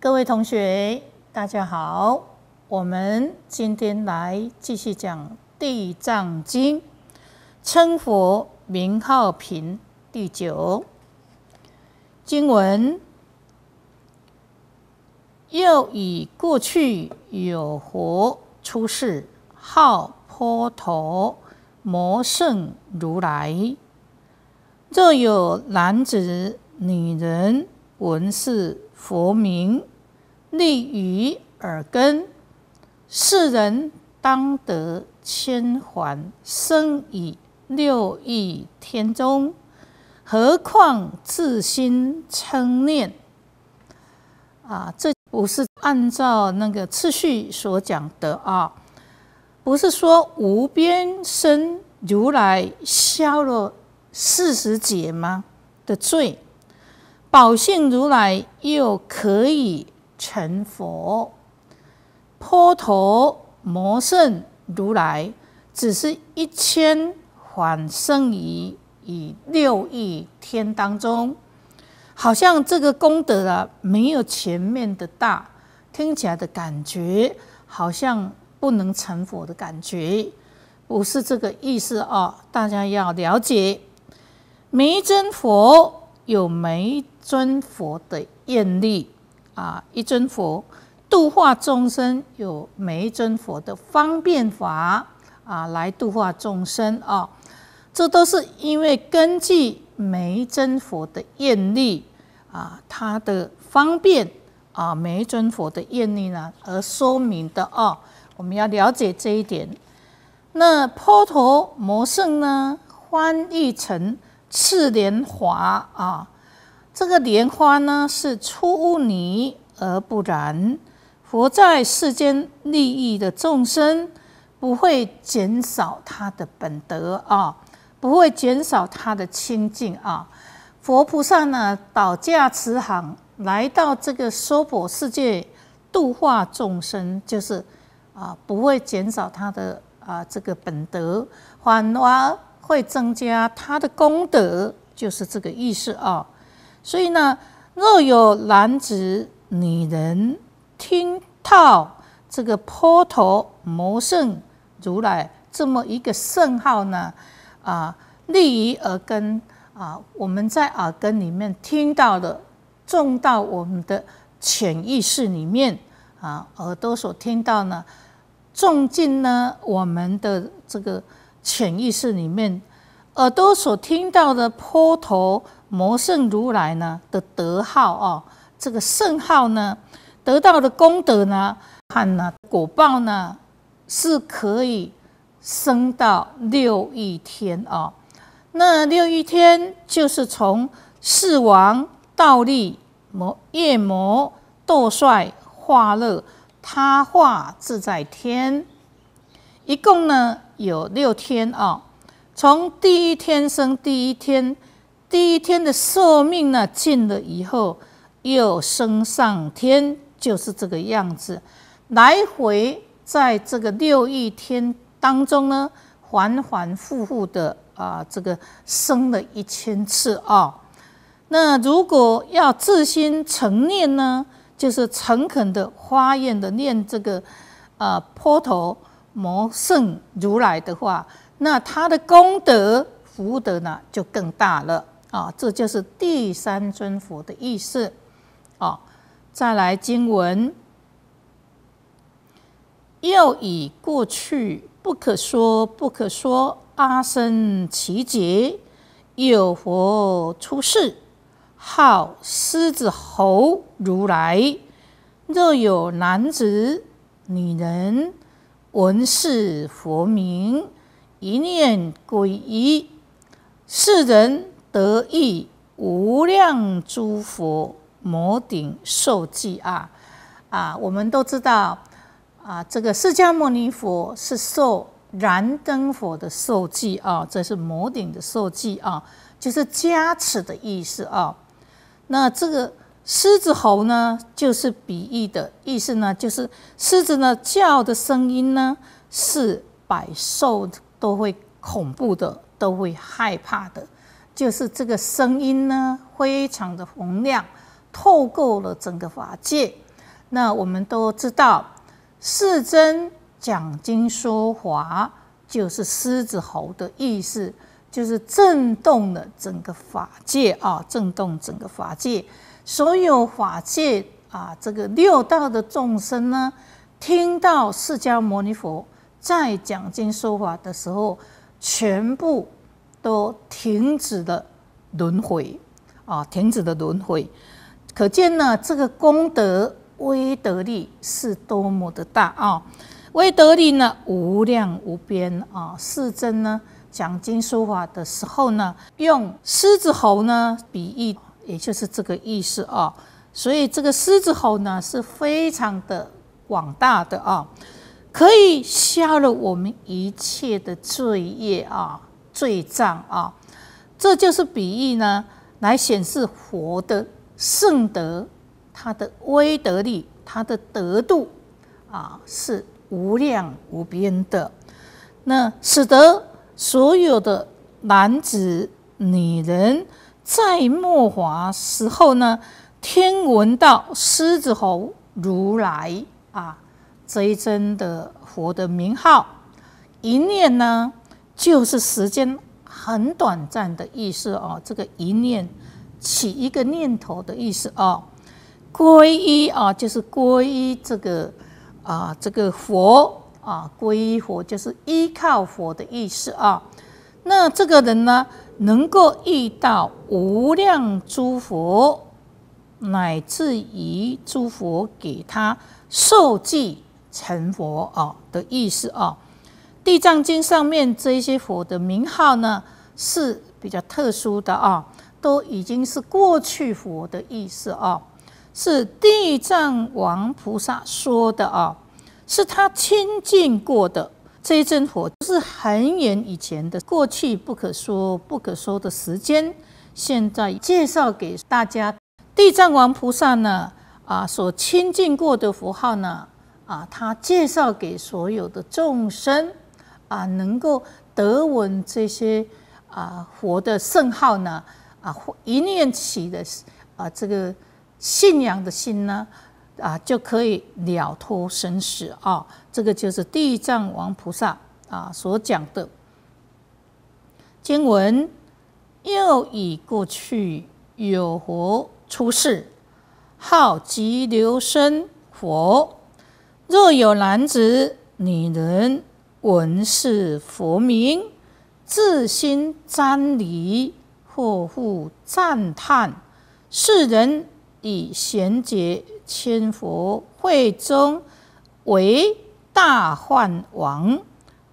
各位同学，大家好。我们今天来继续讲《地藏经》，称佛名号品第九经文，又以过去有佛出世，号波头摩圣如来。若有男子、女人、文士，佛名利于耳根，世人当得千还生以六亿天中，何况自心称念？啊，这不是按照那个次序所讲的啊，不是说无边身如来消了四十劫吗的罪？宝性如来又可以成佛，波头摩圣如来只是一千反生于以六亿天当中，好像这个功德啊没有前面的大，听起来的感觉好像不能成佛的感觉，不是这个意思啊，大家要了解，弥真佛有眉。尊佛的愿力啊，一尊佛度化众生有每一尊佛的方便法啊，来度化众生啊，这都是因为根据一尊佛的愿力啊，它的方便啊，一尊佛的愿力呢而说明的啊，我们要了解这一点。那波陀摩胜呢，翻译成次莲华啊。这个莲花呢，是出污泥而不染。佛在世间利益的众生，不会减少他的本德啊，不会减少他的清净啊。佛菩萨呢，倒驾慈航来到这个娑婆世界度化众生，就是啊，不会减少他的啊这个本德，反而会增加他的功德，就是这个意思啊。所以呢，若有男子、女人听到这个“坡头摩圣如来”这么一个圣号呢，啊，立于耳根啊，我们在耳根里面听到的，种到我们的潜意识里面啊，耳朵所听到呢，种进呢我们的这个潜意识里面，耳朵所听到的“坡头”。魔圣如来呢的德号哦，这个圣号呢，得到的功德呢，和呢果报呢，是可以升到六亿天哦。那六亿天就是从四王、倒立魔、夜魔、斗帅、化乐、他化自在天，一共呢有六天哦。从第一天升第一天。第一天的寿命呢尽了以后，又升上天，就是这个样子，来回在这个六亿天当中呢，反反复复的啊，这个生了一千次啊。那如果要至心诚念呢，就是诚恳的发愿的念这个啊，波头摩圣如来的话，那他的功德福德呢就更大了。啊，这就是第三尊佛的意思。啊，再来经文，又以过去不可说不可说阿僧奇劫，有佛出世，号狮子吼如来。若有男子、女人，闻是佛名，一念皈依，是人。得意无量诸佛摩顶受记啊！啊，我们都知道啊，这个释迦牟尼佛是受燃灯佛的受记啊，这是摩顶的受记啊，就是加持的意思啊。那这个狮子吼呢，就是比喻的意思呢，就是狮子呢叫的声音呢，是百兽都会恐怖的，都会害怕的。就是这个声音呢，非常的洪亮，透过了整个法界。那我们都知道，世尊讲经说法，就是狮子吼的意思，就是震动了整个法界啊，震动整个法界，所有法界啊，这个六道的众生呢，听到释迦牟尼佛在讲经说法的时候，全部。都停止了轮回，啊，停止了轮回，可见呢，这个功德威德力是多么的大啊！威德力呢，无量无边啊！世尊呢，讲经说法的时候呢，用狮子吼呢比喻，也就是这个意思啊。所以这个狮子吼呢，是非常的广大的啊，可以消了我们一切的罪业啊。罪障啊，这就是比喻呢，来显示佛的圣德、他的威德力、他的德度啊，是无量无边的。那使得所有的男子、女人在末法时候呢，听闻到狮子吼如来啊这一尊的佛的名号，一念呢。就是时间很短暂的意思哦，这个一念起一个念头的意思哦，皈依啊，就是皈依这个啊，这个佛啊，皈依佛就是依靠佛的意思啊。那这个人呢，能够遇到无量诸佛，乃至于诸佛给他受记成佛啊的意思啊。地藏经上面这些佛的名号呢是比较特殊的啊，都已经是过去佛的意思啊，是地藏王菩萨说的啊，是他亲近过的这一阵佛，是很远以前的过去不可说不可说的时间。现在介绍给大家，地藏王菩萨呢啊所亲近过的符号呢啊，他介绍给所有的众生。啊，能够得闻这些啊佛的圣号呢，啊一念起的啊这个信仰的心呢，啊就可以了脱生死啊。这个就是地藏王菩萨啊所讲的经文。又以过去有佛出世，号极留生佛。若有男子、女人。闻是佛名，自心瞻礼，或复赞叹。世人以贤劫千佛会中为大患王，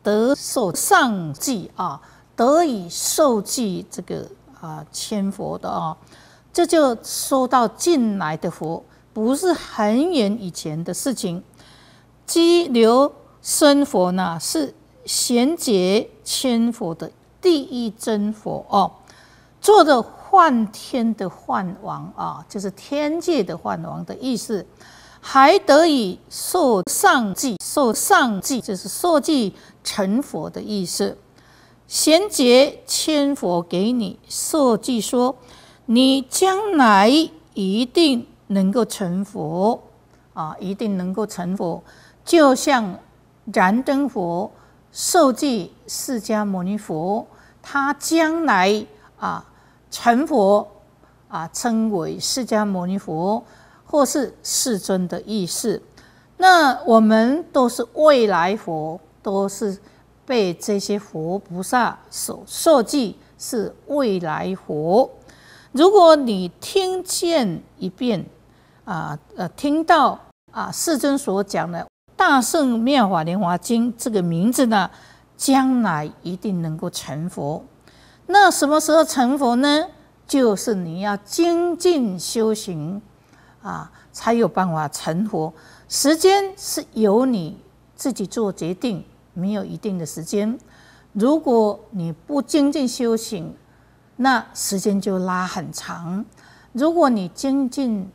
得受上记啊，得以受记这个啊千佛的啊，这就说到近来的佛，不是很远以前的事情，激流。生佛呢是衔接千佛的第一真佛哦，做的幻天的幻王啊，就是天界的幻王的意思，还得以受上计，受上计就是受计成佛的意思。衔接千佛给你设计说，你将来一定能够成佛啊，一定能够成佛，就像。燃灯佛受记，释迦牟尼佛，他将来啊成佛啊，称为释迦牟尼佛，或是世尊的意思。那我们都是未来佛，都是被这些佛菩萨所受记，是未来佛。如果你听见一遍啊，呃，听到啊，世尊所讲的。《大圣妙法莲华经》这个名字呢，将来一定能够成佛。那什么时候成佛呢？就是你要精进修行啊，才有办法成佛。时间是由你自己做决定，没有一定的时间。如果你不精进修行，那时间就拉很长；如果你精进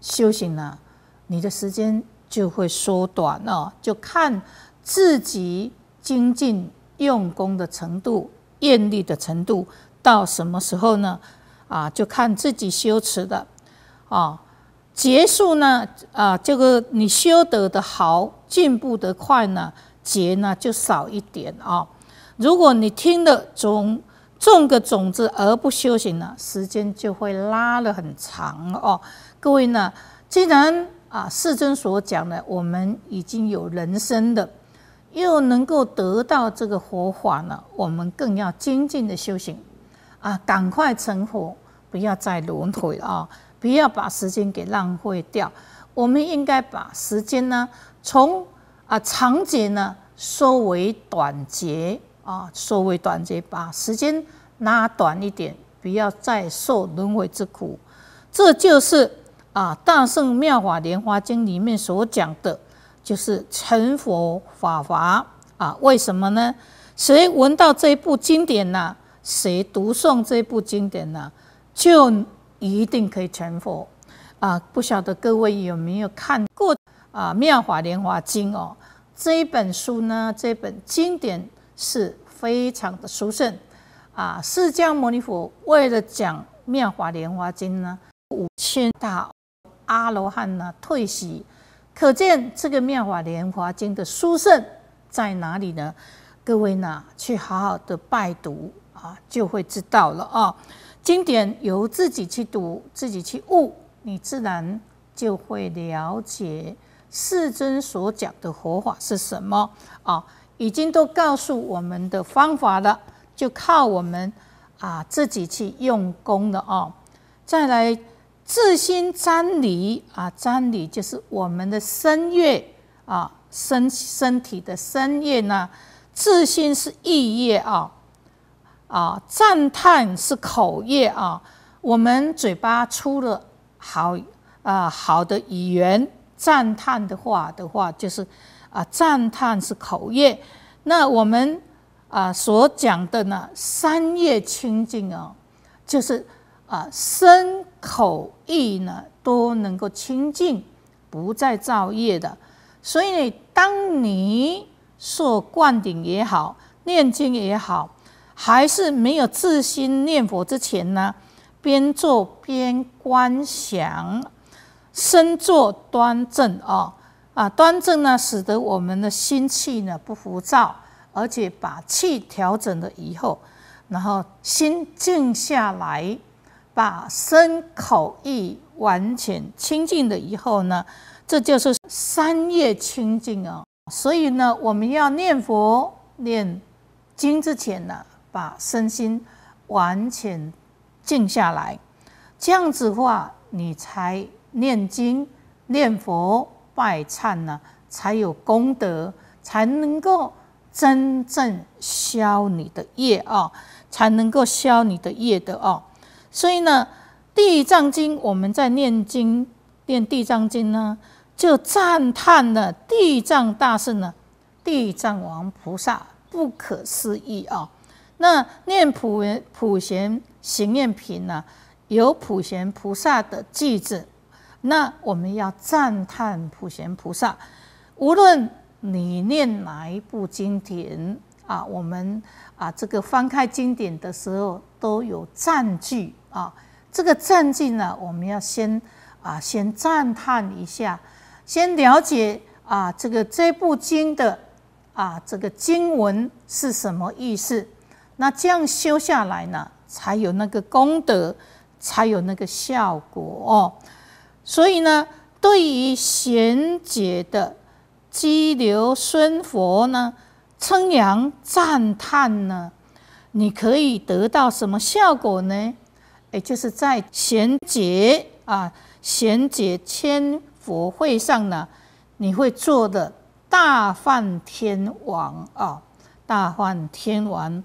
修行了，你的时间。就会缩短哦，就看自己精进用功的程度、艳丽的程度到什么时候呢？啊，就看自己修持的啊。结束呢？啊，这个你修得的好，进步的快呢，结呢就少一点啊。如果你听了种种个种子而不修行呢，时间就会拉了很长哦。各位呢，既然啊，世尊所讲的，我们已经有人生的，又能够得到这个佛法呢，我们更要精进的修行啊！赶快成佛，不要再轮回啊！不要把时间给浪费掉。我们应该把时间呢，从啊长节呢缩为短节啊，缩为短节，把时间拉短一点，不要再受轮回之苦。这就是。啊，《大圣妙法莲花经》里面所讲的，就是成佛法华啊。为什么呢？谁闻到这部经典呢？谁读诵这部经典呢？就一定可以成佛啊！不晓得各位有没有看过啊《妙法莲花经》哦？这一本书呢，这本经典是非常的殊胜啊！释迦牟尼佛为了讲《妙法莲花经》呢，五千大。阿罗汉呢退席，可见这个《妙法莲华经》的殊胜在哪里呢？各位呢，去好好的拜读啊，就会知道了啊。经典由自己去读，自己去悟，你自然就会了解世尊所讲的佛法是什么啊。已经都告诉我们的方法了，就靠我们啊自己去用功了啊。再来。自心沾礼啊，沾礼就是我们的身业啊，身身体的身业呢。自心是意业啊，啊赞叹是口业啊。我们嘴巴出了好啊好的语言赞叹的话的话，就是啊赞叹是口业。那我们啊所讲的呢三业清净啊，就是啊身。口意呢都能够清净，不再造业的。所以，当你所灌顶也好，念经也好，还是没有自心念佛之前呢，边做边观想，身坐端正哦，啊，端正呢，使得我们的心气呢不浮躁，而且把气调整了以后，然后心静下来。把身口意完全清净了以后呢，这就是三业清净啊。所以呢，我们要念佛、念经之前呢，把身心完全静下来，这样子话，你才念经、念佛、拜忏呢，才有功德，才能够真正消你的业啊，才能够消你的业的啊。所以呢，《地藏经》我们在念经念《地藏经》呢，就赞叹了地藏大圣呢，地藏王菩萨不可思议啊！那念普普贤行愿品呢，有普贤菩萨的记子，那我们要赞叹普贤菩萨。无论你念哪一部经典啊，我们啊，这个翻开经典的时候都有赞句。啊，这个战境呢，我们要先啊，先赞叹一下，先了解啊，这个这部经的啊，这个经文是什么意思？那这样修下来呢，才有那个功德，才有那个效果哦。所以呢，对于贤解的激流孙佛呢，称扬赞叹呢，你可以得到什么效果呢？也就是在衔接啊，衔接千佛会上呢，你会做的大梵天王啊，大梵天王，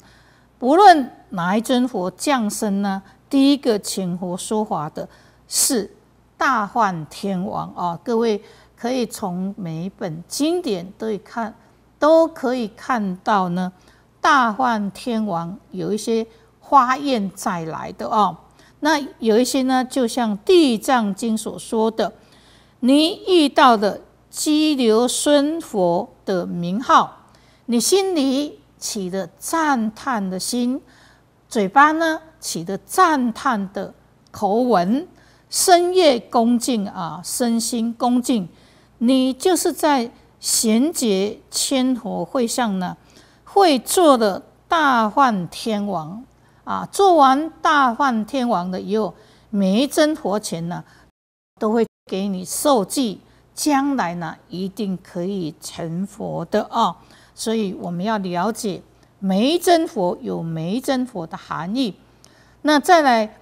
不论哪一尊佛降生呢，第一个请佛说法的是大梵天王啊。各位可以从每一本经典对看，都可以看到呢，大梵天王有一些花宴再来的哦，那有一些呢，就像《地藏经》所说的，你遇到的激流孙佛的名号，你心里起的赞叹的心，嘴巴呢起的赞叹的口吻，深夜恭敬啊，身心恭敬，你就是在贤接千佛会上呢，会做的大梵天王。啊，做完大梵天王的以后，每一尊佛前呢，都会给你受记，将来呢一定可以成佛的啊。所以我们要了解一尊佛有一尊佛的含义。那再来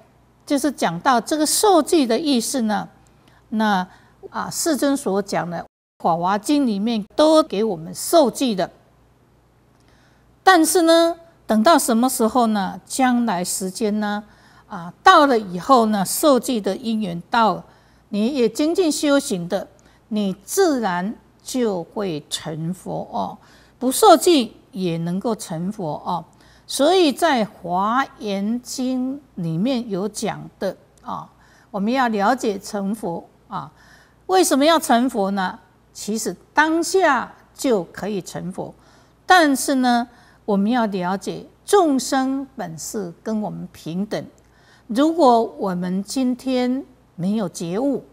就是讲到这个受记的意思呢，那啊世尊所讲的《法华经》里面都给我们受记的，但是呢。等到什么时候呢？将来时间呢？啊，到了以后呢？受戒的因缘到，了，你也精进修行的，你自然就会成佛哦。不受戒也能够成佛哦。所以在《华严经》里面有讲的啊，我们要了解成佛啊。为什么要成佛呢？其实当下就可以成佛，但是呢？我们要了解众生本是跟我们平等。如果我们今天没有觉悟，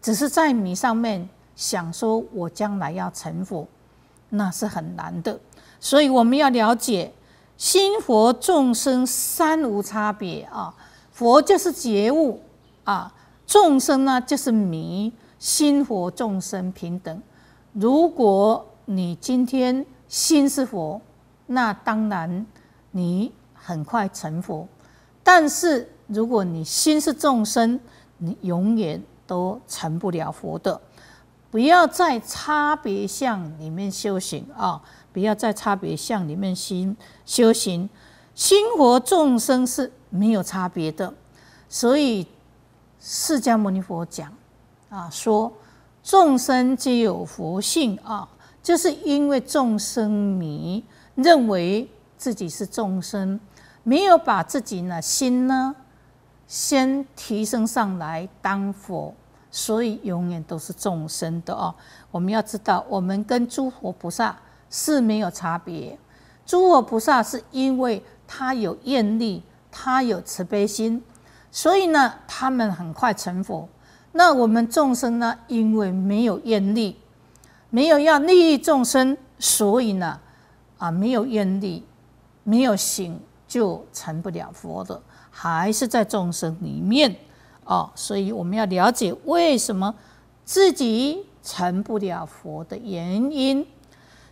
只是在迷上面想说“我将来要成佛”，那是很难的。所以我们要了解心佛众生三无差别啊！佛就是觉悟啊，众生呢就是迷。心佛众生平等。如果你今天心是佛，那当然，你很快成佛。但是如果你心是众生，你永远都成不了佛的。不要在差别相里面修行啊！不要在差别相里面心修行。心佛众生是没有差别的。所以释迦牟尼佛讲啊，说众生皆有佛性啊，就是因为众生迷。认为自己是众生，没有把自己呢心呢先提升上来当佛，所以永远都是众生的哦。我们要知道，我们跟诸佛菩萨是没有差别。诸佛菩萨是因为他有愿力，他有慈悲心，所以呢，他们很快成佛。那我们众生呢，因为没有愿力，没有要利益众生，所以呢。啊，没有愿力，没有行，就成不了佛的，还是在众生里面啊。所以我们要了解为什么自己成不了佛的原因。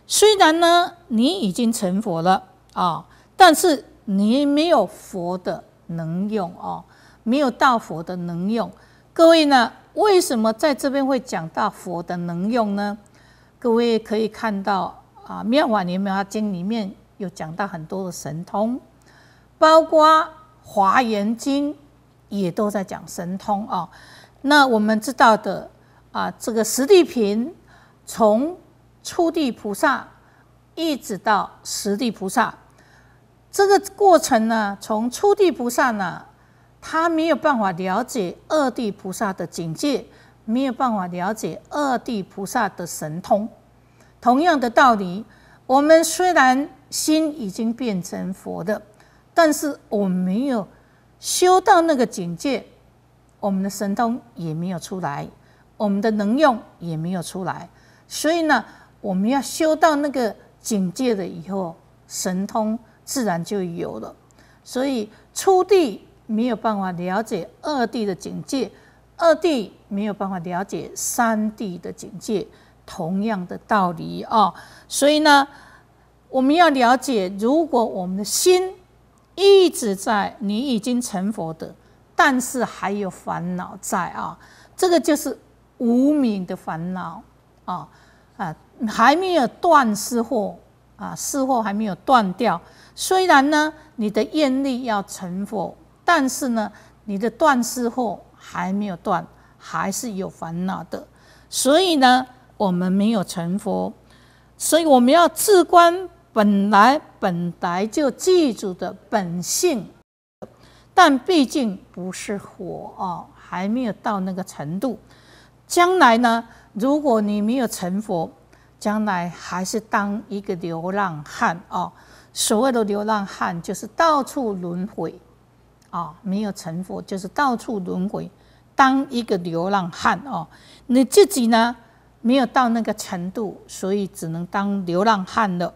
虽然呢，你已经成佛了啊，但是你没有佛的能用哦，没有大佛的能用。各位呢，为什么在这边会讲大佛的能用呢？各位可以看到。啊，妙法莲华经里面有讲到很多的神通，包括华严经也都在讲神通哦。那我们知道的啊，这个十地品从初地菩萨一直到十地菩萨，这个过程呢，从初地菩萨呢，他没有办法了解二地菩萨的境界，没有办法了解二地菩萨的神通。同样的道理，我们虽然心已经变成佛的，但是我们没有修到那个境界，我们的神通也没有出来，我们的能用也没有出来。所以呢，我们要修到那个境界了以后，神通自然就有了。所以初地没有办法了解二地的境界，二地没有办法了解三地的境界。同样的道理啊，所以呢，我们要了解，如果我们的心一直在，你已经成佛的，但是还有烦恼在啊，这个就是无明的烦恼啊啊，还没有断世祸啊，世祸还没有断掉。虽然呢，你的愿力要成佛，但是呢，你的断世祸还没有断，还是有烦恼的，所以呢。我们没有成佛，所以我们要自观本来本来就记住的本性，但毕竟不是火哦，还没有到那个程度。将来呢，如果你没有成佛，将来还是当一个流浪汉哦。所谓的流浪汉，就是到处轮回啊，没有成佛就是到处轮回，当一个流浪汉哦。你自己呢？没有到那个程度，所以只能当流浪汉了。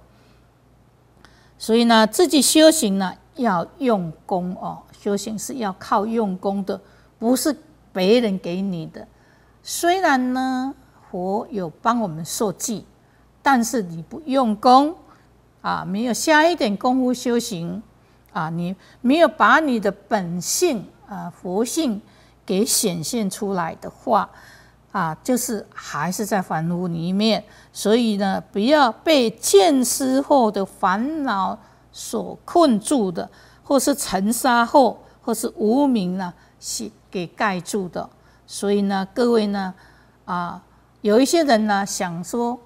所以呢，自己修行呢要用功哦，修行是要靠用功的，不是别人给你的。虽然呢佛有帮我们受记，但是你不用功啊，没有下一点功夫修行啊，你没有把你的本性啊佛性给显现出来的话。啊，就是还是在房屋里面，所以呢，不要被见失后的烦恼所困住的，或是尘沙后，或是无名呢，是给盖住的。所以呢，各位呢，啊，有一些人呢，想说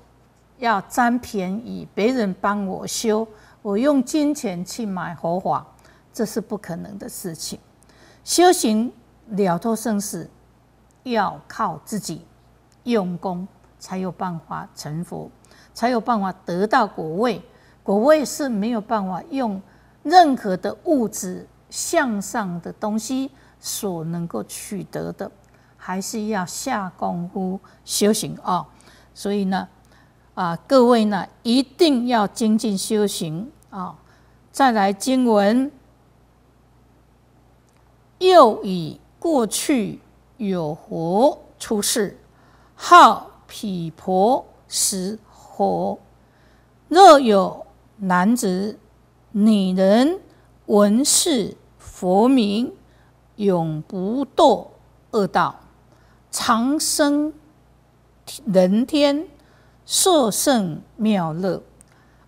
要占便宜，别人帮我修，我用金钱去买佛法，这是不可能的事情。修行了脱生死。要靠自己用功，才有办法成佛，才有办法得到果位。果位是没有办法用任何的物质向上的东西所能够取得的，还是要下功夫修行啊！所以呢，啊，各位呢，一定要精进修行啊！再来经文，又以过去。有佛出世，号毗婆食佛。若有男子、女人闻是佛名，永不堕恶道，长生人天，受胜妙乐。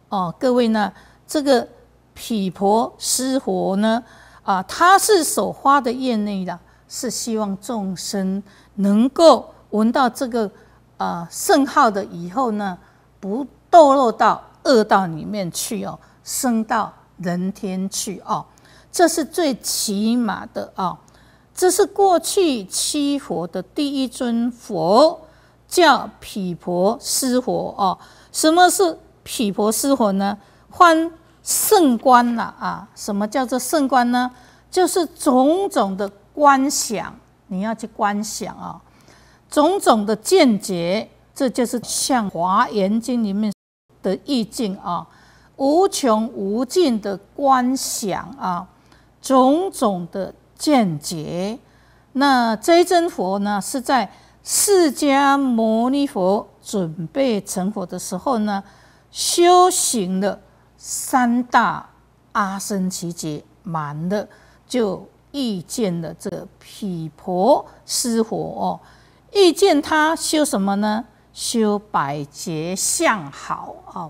哦，各位呢，这个毗婆尸佛呢，啊，他是所花的业内的。是希望众生能够闻到这个呃圣号的以后呢，不堕落到恶道里面去哦，升到人天去哦，这是最起码的哦。这是过去七佛的第一尊佛叫毗婆尸佛哦。什么是毗婆尸佛呢？换圣观了啊。什么叫做圣观呢？就是种种的。观想，你要去观想啊，种种的见解，这就是像《华严经》里面的意境啊，无穷无尽的观想啊，种种的见解。那这一尊佛呢，是在释迦牟尼佛准备成佛的时候呢，修行了三大阿僧祇劫，满了就。遇见的这个毗婆施火哦，遇见他修什么呢？修百劫相好啊，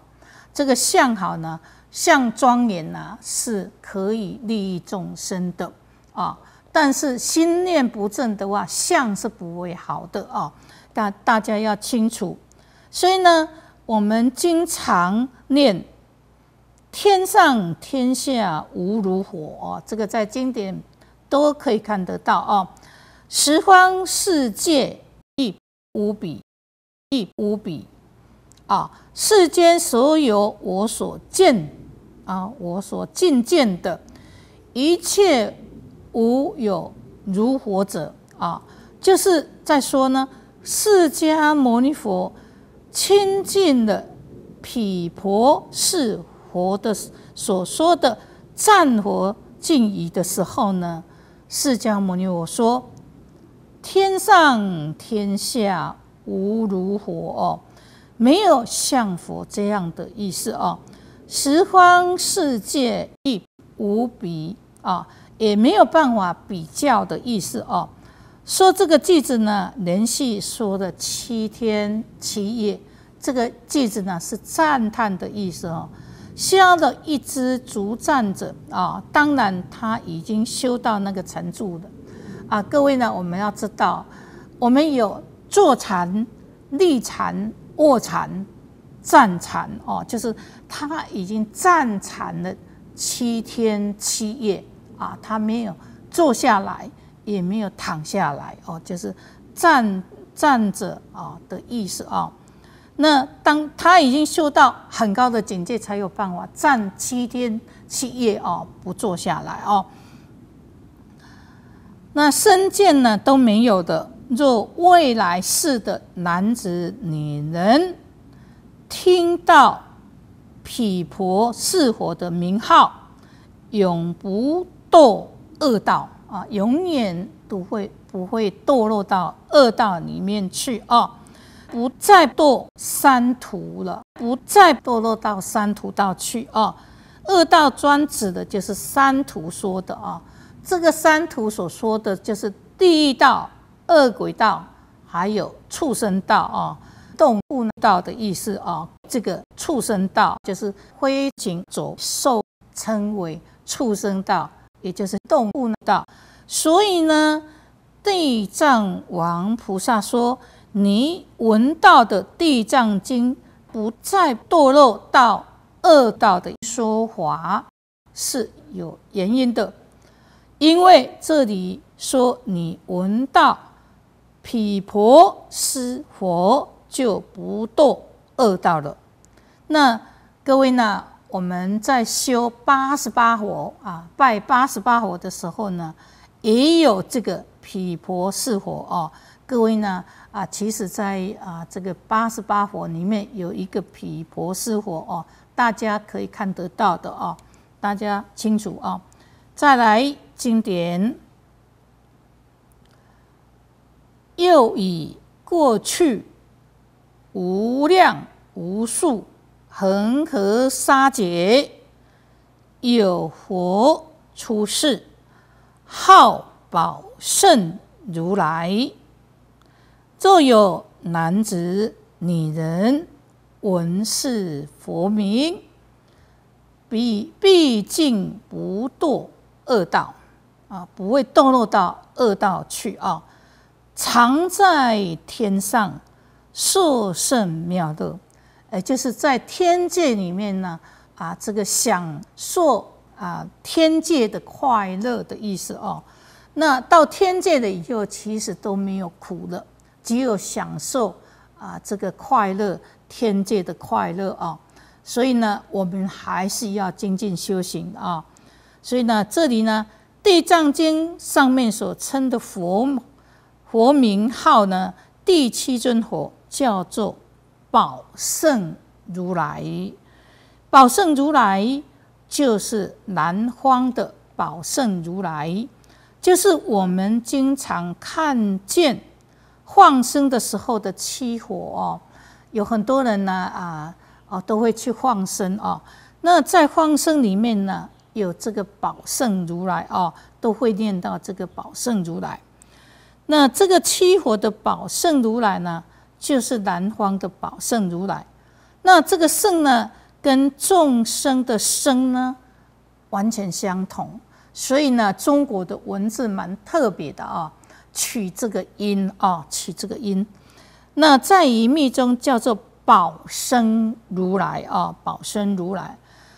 这个相好呢，相庄严呢，是可以利益众生的啊。但是心念不正的话，相是不会好的啊。大大家要清楚。所以呢，我们经常念“天上天下无如火、哦，这个在经典。都可以看得到啊！十方世界亦无比，亦无比啊！世间所有我所见啊，我所进见的一切无有如佛者啊，就是在说呢，释迦牟尼佛清净的毗婆是佛的所说的赞佛敬仪的时候呢。释迦牟尼，我说：天上天下无如佛，哦，没有像佛这样的意思哦。十方世界亦无比啊，也没有办法比较的意思哦。”说这个句子呢，连续说了七天七夜。这个句子呢，是赞叹的意思哦。修的一支足站着啊，当然他已经修到那个程度了啊。各位呢，我们要知道，我们有坐禅、立禅、卧禅、站禅哦，就是他已经站禅了七天七夜啊，他没有坐下来，也没有躺下来哦，就是站站着啊的意思啊。那当他已经修到很高的境界，才有办法站七天七夜哦，不坐下来哦。那身健呢都没有的，若未来世的男子女人，听到毗婆是火的名号，永不堕恶道啊，永远不会不会堕落到恶道里面去啊。不再堕三途了，不再堕落到三途道去啊。恶道专指的就是三途说的啊。这个三途所说的就是地狱道、恶鬼道，还有畜生道啊。动物道的意思啊，这个畜生道就是灰禽走兽称为畜生道，也就是动物道。所以呢，地藏王菩萨说。你闻到的《地藏经》不再堕落到恶道的说法是有原因的，因为这里说你闻到毗婆尸佛就不堕恶道了。那各位呢，我们在修八十八佛啊，拜八十八佛的时候呢，也有这个毗婆是佛啊，各位呢。啊，其实，在啊这个八十八佛里面有一个毗婆湿佛哦，大家可以看得到的哦，大家清楚哦。再来经典，又以过去无量无数恒河沙劫，有佛出世，号宝胜如来。若有男子、女人闻是佛名，必毕竟不堕恶道啊，不会堕落到恶道去啊。常在天上受胜妙乐，哎，就是在天界里面呢啊，这个享受啊天界的快乐的意思哦。那到天界了以后，其实都没有苦了。只有享受啊，这个快乐天界的快乐啊，所以呢，我们还是要精进修行啊。所以呢，这里呢，《地藏经》上面所称的佛佛名号呢，第七尊佛叫做宝圣如来。宝圣如来就是南方的宝圣如来，就是我们经常看见。放生的时候的七佛哦，有很多人呢啊哦都会去放生哦。那在放生里面呢，有这个宝圣如来哦，都会念到这个宝圣如来。那这个七佛的宝圣如来呢，就是南方的宝圣如来。那这个圣呢，跟众生的生呢完全相同，所以呢，中国的文字蛮特别的啊。取这个音啊，取这个音，那在于密中叫做宝生如来啊，宝生如来。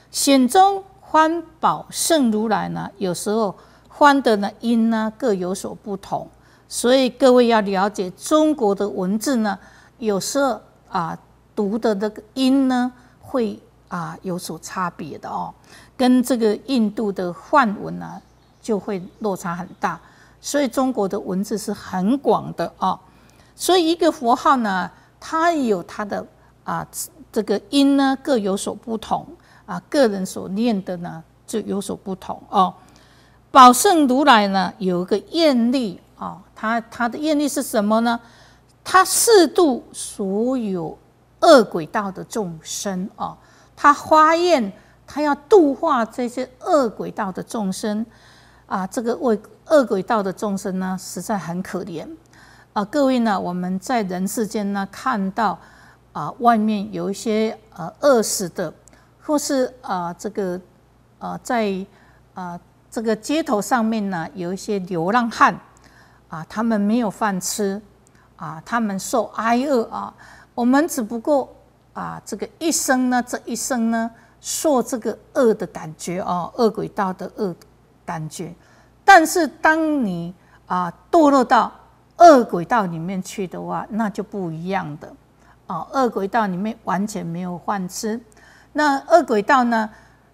显宗观宝胜如来呢，有时候翻的呢音呢各有所不同，所以各位要了解中国的文字呢，有时候啊读的那个音呢会啊有所差别的哦，跟这个印度的梵文呢就会落差很大。所以中国的文字是很广的啊，所以一个佛号呢，它有它的啊这个音呢各有所不同啊，个人所念的呢就有所不同哦。宝圣如来呢有一个愿力啊，他他的愿力是什么呢？他四度所有恶鬼道的众生啊，他化验他要度化这些恶鬼道的众生。啊，这个为恶鬼道的众生呢，实在很可怜啊！各位呢，我们在人世间呢，看到啊，外面有一些呃饿死的，或是啊这个呃在啊这个街头上面呢，有一些流浪汉啊，他们没有饭吃啊，他们受挨饿啊。我们只不过啊，这个一生呢，这一生呢，受这个恶的感觉哦，恶鬼道的恶。感觉，但是当你啊堕落到恶轨道里面去的话，那就不一样的啊。恶轨道里面完全没有饭吃。那恶轨道呢，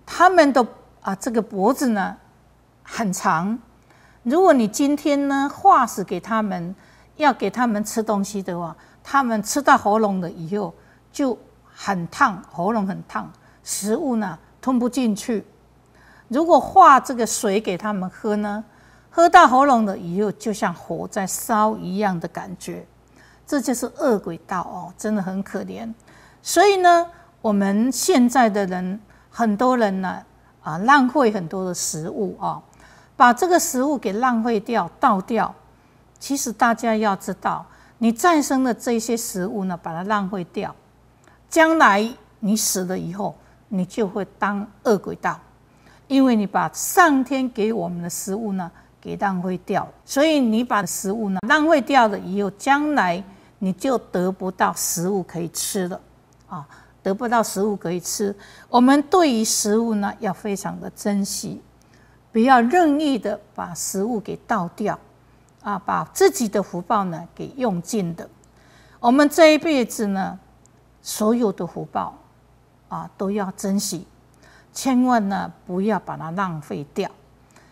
他们的啊这个脖子呢很长。如果你今天呢化石给他们，要给他们吃东西的话，他们吃到喉咙了以后就很烫，喉咙很烫，食物呢吞不进去。如果化这个水给他们喝呢？喝到喉咙的以后，就像火在烧一样的感觉，这就是恶鬼道哦，真的很可怜。所以呢，我们现在的人很多人呢，啊，浪费很多的食物哦，把这个食物给浪费掉、倒掉。其实大家要知道，你再生的这些食物呢，把它浪费掉，将来你死了以后，你就会当恶鬼道。因为你把上天给我们的食物呢给浪费掉，所以你把食物呢浪费掉了以后，将来你就得不到食物可以吃了啊，得不到食物可以吃。我们对于食物呢要非常的珍惜，不要任意的把食物给倒掉啊，把自己的福报呢给用尽的。我们这一辈子呢所有的福报啊都要珍惜。千万呢，不要把它浪费掉，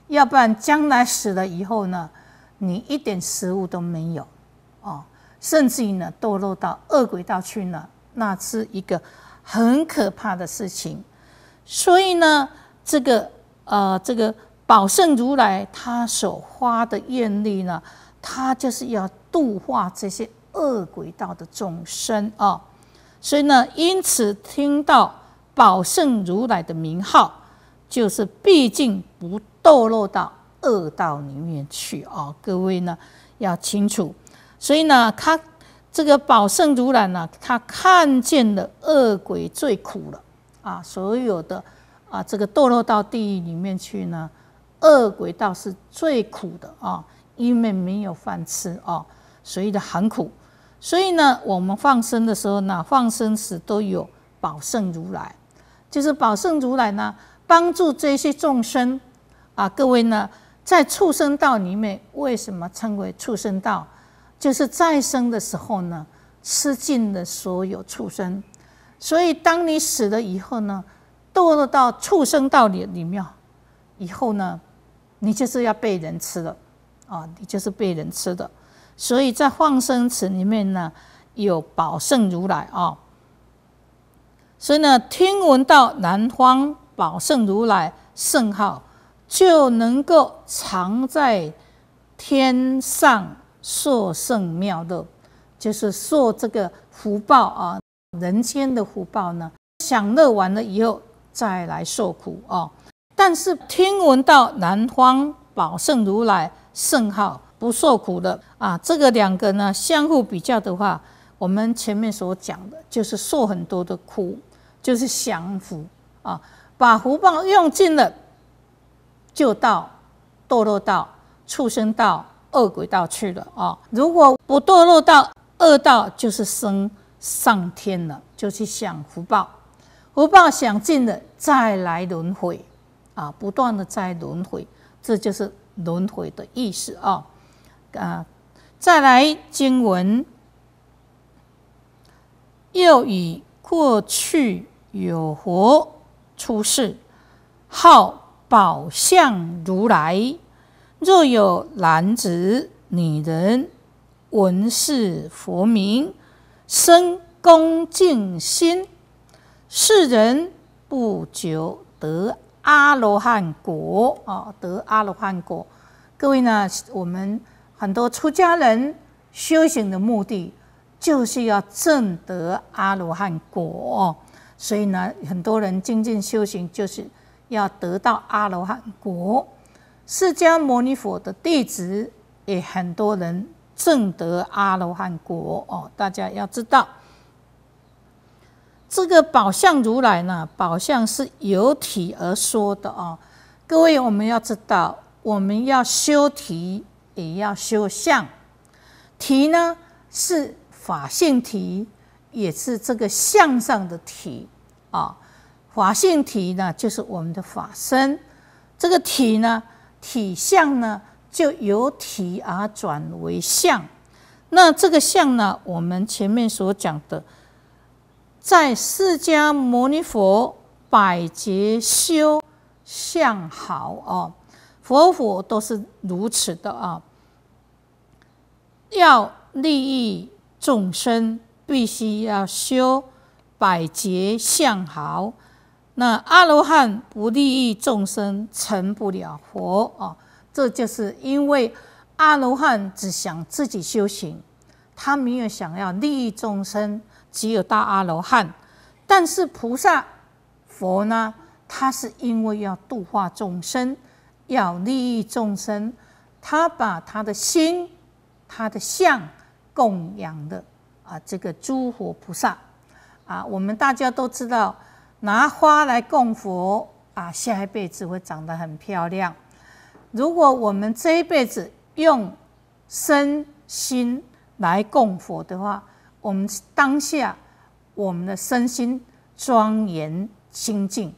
要不然将来死了以后呢，你一点食物都没有，哦，甚至于呢堕落到恶鬼道去呢，那是一个很可怕的事情。所以呢，这个呃，这个宝圣如来他所花的愿力呢，他就是要度化这些恶鬼道的众生啊。所以呢，因此听到。宝圣如来的名号，就是毕竟不堕落到恶道里面去啊！各位呢要清楚，所以呢，他这个宝圣如来呢，他看见了恶鬼最苦了啊！所有的啊，这个堕落到地狱里面去呢，恶鬼道是最苦的啊，因为没有饭吃啊，所以的很苦。所以呢，我们放生的时候呢，放生时都有宝圣如来。就是宝圣如来呢，帮助这些众生啊，各位呢，在畜生道里面，为什么称为畜生道？就是再生的时候呢，吃尽了所有畜生，所以当你死了以后呢，堕落到畜生道里里面以后呢，你就是要被人吃了啊，你就是被人吃的，所以在放生池里面呢，有宝圣如来啊。所以呢，听闻到南方宝圣如来圣号，就能够常在天上受圣妙乐，就是受这个福报啊。人间的福报呢，享乐完了以后再来受苦啊。但是听闻到南方宝圣如来圣号不受苦的啊，这个两个呢相互比较的话，我们前面所讲的就是受很多的苦。就是享福啊，把福报用尽了，就到堕落到畜生道、恶鬼道去了啊。如果不堕落到恶道，就是升上天了，就去享福报。福报享尽了，再来轮回啊，不断的在轮回，这就是轮回的意思啊啊！再来经文，又以过去。有佛出世，号宝相如来。若有男子、女人闻是佛名，生恭敬心，世人不久得阿罗汉果。啊，得阿罗汉果！各位呢，我们很多出家人修行的目的，就是要证得阿罗汉果。所以呢，很多人精进修行，就是要得到阿罗汉果。释迦牟尼佛的弟子也很多人证得阿罗汉果哦。大家要知道，这个宝相如来呢，宝相是由体而说的哦。各位，我们要知道，我们要修体，也要修相。体呢是法性体，也是这个相上的体。啊，法性体呢，就是我们的法身。这个体呢，体相呢，就由体而转为相。那这个相呢，我们前面所讲的，在释迦牟尼佛百劫修相好啊，佛佛都是如此的啊。要利益众生，必须要修。百劫相好，那阿罗汉不利益众生，成不了佛啊！这就是因为阿罗汉只想自己修行，他没有想要利益众生。只有大阿罗汉，但是菩萨、佛呢？他是因为要度化众生，要利益众生，他把他的心、他的相供养的啊，这个诸佛菩萨。啊，我们大家都知道，拿花来供佛啊，下一辈子会长得很漂亮。如果我们这一辈子用身心来供佛的话，我们当下我们的身心庄严清净。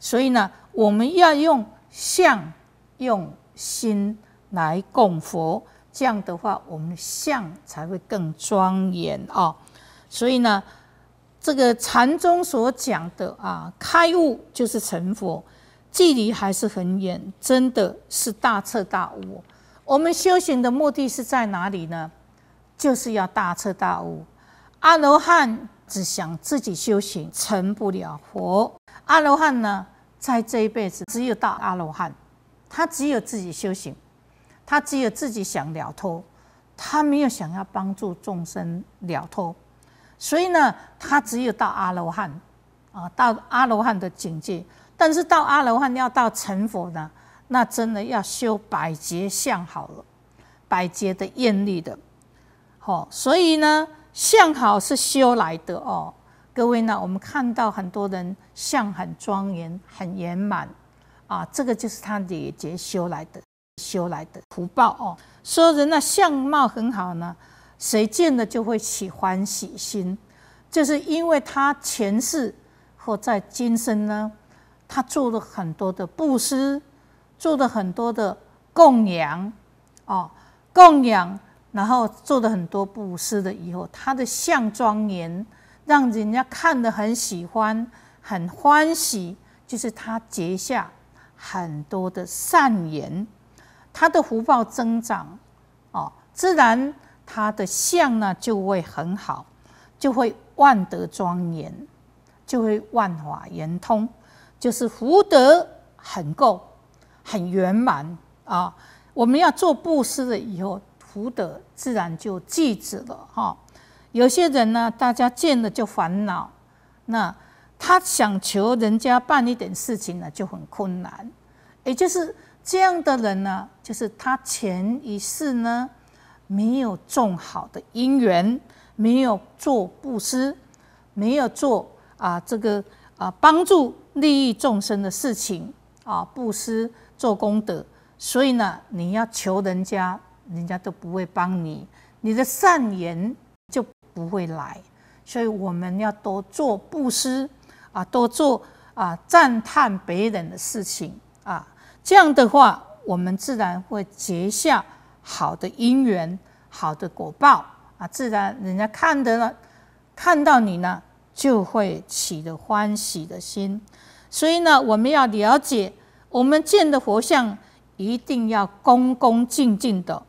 所以呢，我们要用相用心来供佛，这样的话，我们的相才会更庄严啊。所以呢。这个禅宗所讲的啊，开悟就是成佛，距离还是很远，真的是大彻大悟。我们修行的目的是在哪里呢？就是要大彻大悟。阿罗汉只想自己修行，成不了佛。阿罗汉呢，在这一辈子只有到阿罗汉，他只有自己修行，他只有自己想了脱，他没有想要帮助众生了脱。所以呢，他只有到阿罗汉，啊，到阿罗汉的境界。但是到阿罗汉要到成佛呢，那真的要修百劫相好了，百劫的艳丽的，好。所以呢，相好是修来的哦。各位呢，我们看到很多人相很庄严、很圆满啊，这个就是他累劫修来的、修来的福报哦。说人呢，相貌很好呢。谁见了就会喜欢喜心，就是因为他前世或在今生呢，他做了很多的布施，做了很多的供养，哦，供养，然后做了很多布施的以后，他的相庄严，让人家看得很喜欢，很欢喜，就是他结下很多的善缘，他的福报增长，哦，自然。他的相呢就会很好，就会万德庄严，就会万法圆通，就是福德很够、很圆满啊。我们要做布施了以后，福德自然就积止了。哈，有些人呢，大家见了就烦恼，那他想求人家办一点事情呢就很困难。也就是这样的人呢，就是他前一世呢。没有种好的因缘，没有做布施，没有做啊这个啊帮助利益众生的事情啊布施做功德，所以呢，你要求人家，人家都不会帮你，你的善缘就不会来。所以我们要多做布施啊，多做啊赞叹别人的事情啊，这样的话，我们自然会结下。好的因缘，好的果报啊，自然人家看的呢，看到你呢，就会起的欢喜的心。所以呢，我们要了解，我们见的佛像一定要恭恭敬敬的。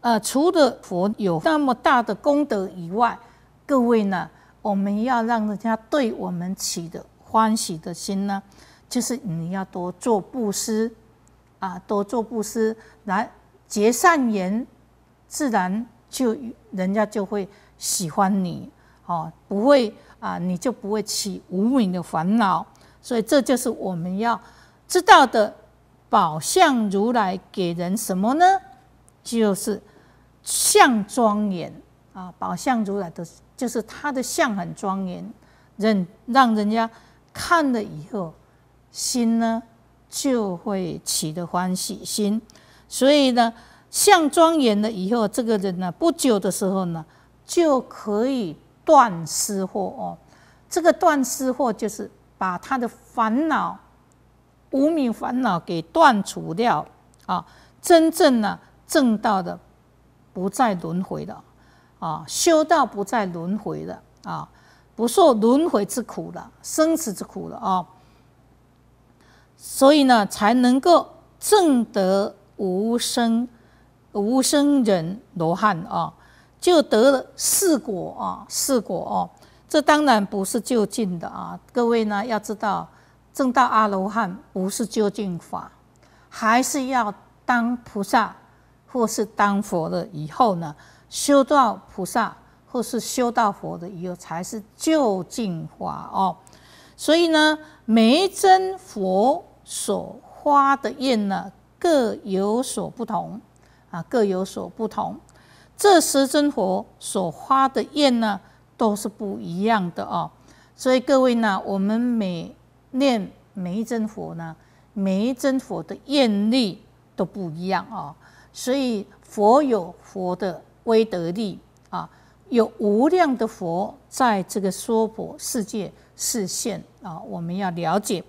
呃，除了佛有那么大的功德以外，各位呢，我们要让人家对我们起的欢喜的心呢，就是你要多做布施啊，多做布施来。结善言，自然就人家就会喜欢你，哦，不会啊，你就不会起无名的烦恼。所以这就是我们要知道的宝相如来给人什么呢？就是相庄严啊，宝相如来的就是他的相很庄严，人让人家看了以后心呢就会起的欢喜心。所以呢，相庄严了以后，这个人呢，不久的时候呢，就可以断失惑哦。这个断失惑就是把他的烦恼、无名烦恼给断除掉啊。真正呢，正道的不再轮回了啊，修道不再轮回了啊，不受轮回之苦了，生死之苦了啊。所以呢，才能够正得。无生，无生人罗汉啊，就得了四果啊，四果哦。这当然不是就近的啊。各位呢，要知道正道阿罗汉不是究竟法，还是要当菩萨或是当佛的以后呢，修到菩萨或是修到佛的以后才是究竟法哦。所以呢，每一尊佛所发的愿呢？各有所不同啊，各有所不同。这十尊佛所发的愿呢，都是不一样的哦。所以各位呢，我们每念每一尊佛呢，每一尊佛的愿力都不一样哦。所以佛有佛的威德力啊，有无量的佛在这个娑婆世界示现啊。我们要了解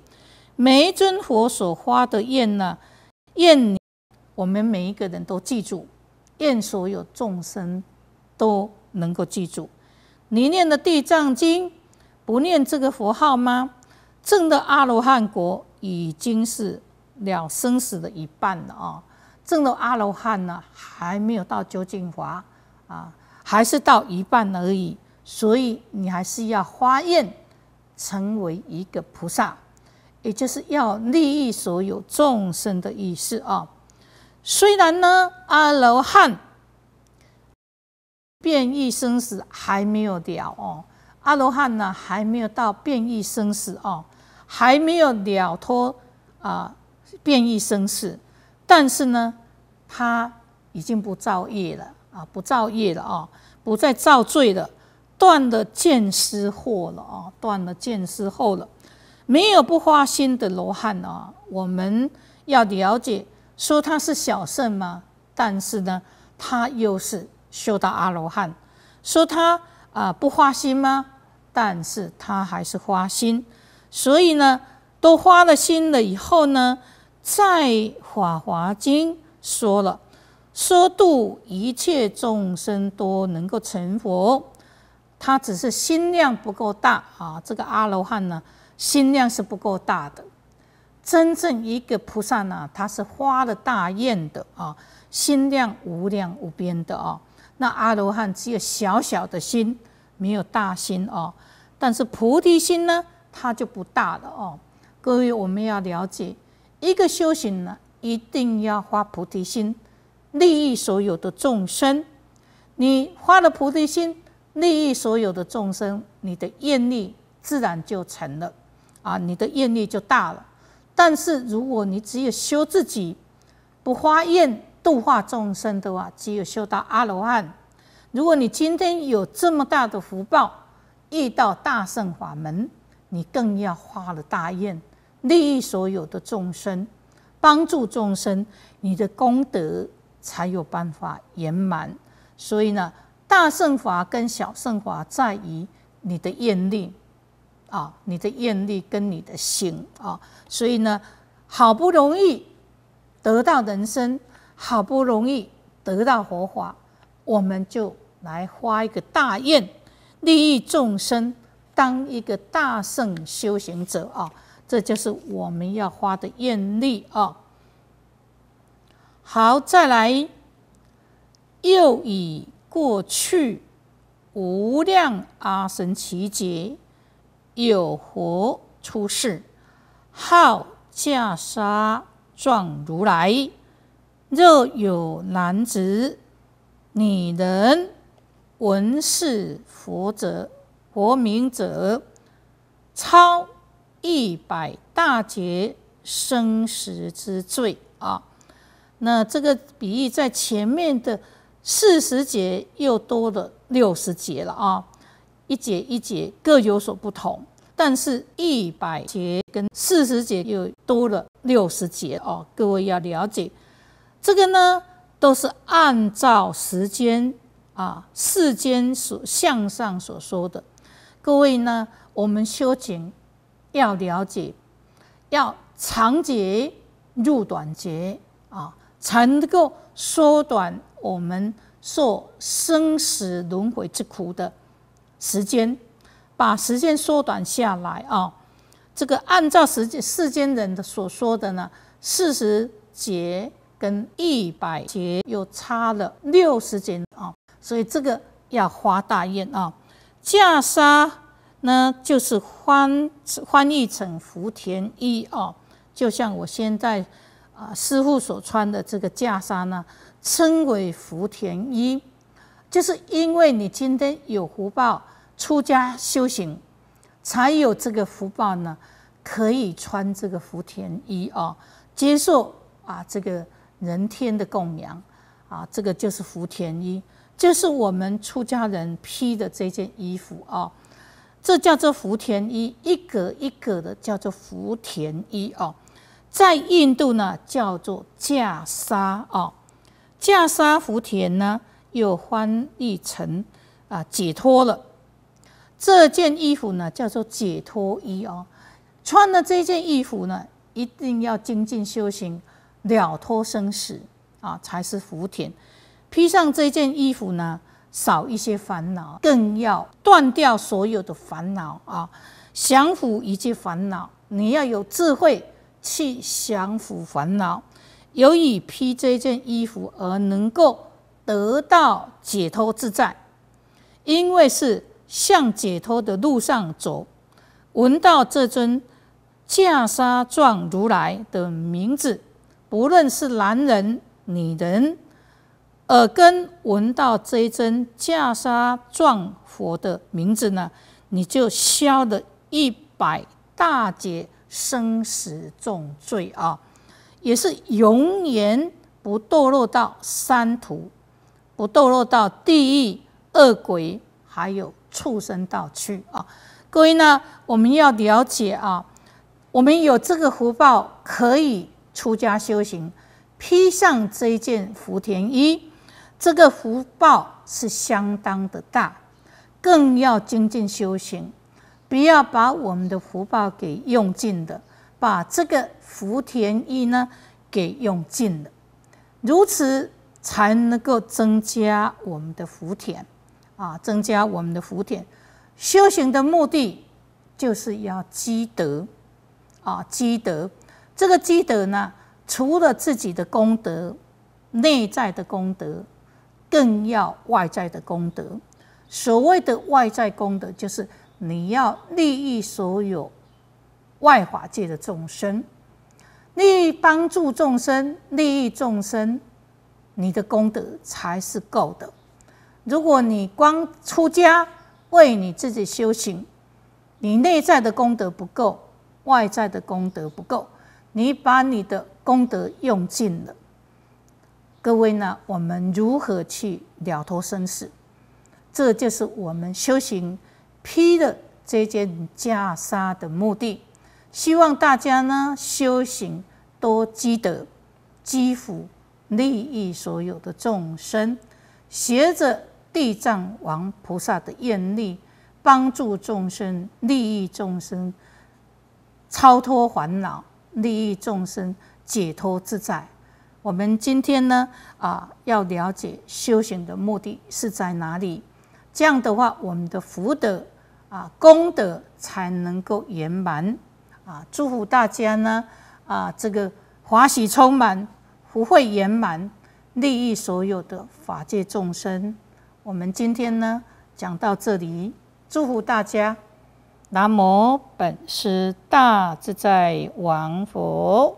每一尊佛所发的愿呢。愿你，我们每一个人都记住，愿所有众生都能够记住。你念的地藏经，不念这个佛号吗？正的阿罗汉国已经是了生死的一半了啊！正的阿罗汉呢，还没有到究竟华啊，还是到一半而已。所以你还是要发愿成为一个菩萨。也就是要利益所有众生的意思啊。虽然呢，阿罗汉变异生死还没有了哦，阿罗汉呢还没有到变异生死哦，还没有了脱啊变异生死，但是呢，他已经不造业了啊，不造业了哦，不再造罪了，断了见思惑了啊，断了见思惑了。没有不花心的罗汉啊！我们要了解，说他是小圣吗？但是呢，他又是修到阿罗汉。说他啊不花心吗？但是他还是花心。所以呢，都花了心了以后呢，在《法华经》说了，说度一切众生都能够成佛，他只是心量不够大啊。这个阿罗汉呢？心量是不够大的，真正一个菩萨呢，他是发了大愿的啊，心量无量无边的啊。那阿罗汉只有小小的心，没有大心哦。但是菩提心呢，它就不大了哦。各位，我们要了解，一个修行呢，一定要发菩提心，利益所有的众生。你发了菩提心，利益所有的众生，你的愿力自然就成了。啊，你的愿力就大了。但是如果你只有修自己，不发愿度化众生的话，只有修到阿罗汉。如果你今天有这么大的福报，遇到大圣法门，你更要发了大愿，利益所有的众生，帮助众生，你的功德才有办法圆满。所以呢，大圣法跟小圣法在于你的愿力。啊，你的愿力跟你的心啊，所以呢，好不容易得到人生，好不容易得到佛法，我们就来发一个大愿，利益众生，当一个大圣修行者啊，这就是我们要发的愿力啊。好，再来又以过去无量阿身奇劫。有佛出世，号袈裟状如来。若有男子、女人闻是佛者、佛名者，超一百大劫生死之罪啊！那这个比喻在前面的四十节又多了六十节了啊！一节一节各有所不同，但是一百节跟四十节又多了六十节哦。各位要了解这个呢，都是按照时间啊世间所向上所说的。各位呢，我们修行要了解，要长节入短节啊，才能够缩短我们受生死轮回之苦的。时间，把时间缩短下来啊！这个按照世间世间人的所说的呢，四十节跟一百节又差了六十节啊，所以这个要花大愿啊！袈裟呢，就是翻翻译成福田衣哦，就像我现在啊师傅所穿的这个袈裟呢，称为福田衣，就是因为你今天有福报。出家修行，才有这个福报呢，可以穿这个福田衣哦，接受啊这个人天的供养，啊，这个就是福田衣，就是我们出家人披的这件衣服哦，这叫做福田衣，一格一格的叫做福田衣哦，在印度呢叫做袈裟哦，袈裟福田呢又翻译成啊解脱了。这件衣服呢，叫做解脱衣哦。穿了这件衣服呢，一定要精进修行，了脱生死啊，才是福田。披上这件衣服呢，少一些烦恼，更要断掉所有的烦恼啊，降服一切烦恼。你要有智慧去降服烦恼，由于披这件衣服而能够得到解脱自在，因为是。向解脱的路上走，闻到这尊袈裟状如来的名字，不论是男人、女人，耳根闻到这一尊袈裟状佛的名字呢，你就消得一百大劫生死重罪啊，也是永远不堕落到三途，不堕落到地狱恶鬼，还有。畜生道去啊！各位呢，我们要了解啊，我们有这个福报可以出家修行，披上这一件福田衣，这个福报是相当的大，更要精进修行，不要把我们的福报给用尽的，把这个福田衣呢给用尽了，如此才能够增加我们的福田。啊，增加我们的福田。修行的目的就是要积德啊，积德。这个积德呢，除了自己的功德、内在的功德，更要外在的功德。所谓的外在功德，就是你要利益所有外法界的众生，利益帮助众生、利益众生，你的功德才是够的。如果你光出家为你自己修行，你内在的功德不够，外在的功德不够，你把你的功德用尽了。各位呢，我们如何去了脱生死？这就是我们修行披的这件袈裟的目的。希望大家呢，修行多积德、积福，利益所有的众生，学着。地藏王菩萨的愿力，帮助众生利益众生，超脱烦恼，利益众生解脱自在。我们今天呢啊，要了解修行的目的是在哪里？这样的话，我们的福德啊功德才能够圆满啊！祝福大家呢啊，这个华喜充满，福慧圆满，利益所有的法界众生。我们今天呢，讲到这里，祝福大家。南无本师大自在王佛。